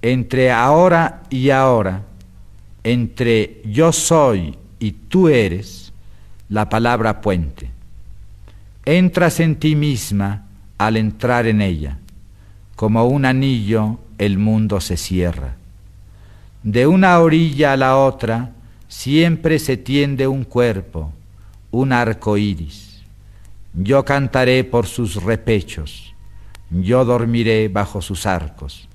entre ahora y ahora, entre yo soy y tú eres, la palabra puente. Entras en ti misma al entrar en ella. Como un anillo el mundo se cierra. De una orilla a la otra siempre se tiende un cuerpo, un arco iris. Yo cantaré por sus repechos, yo dormiré bajo sus arcos.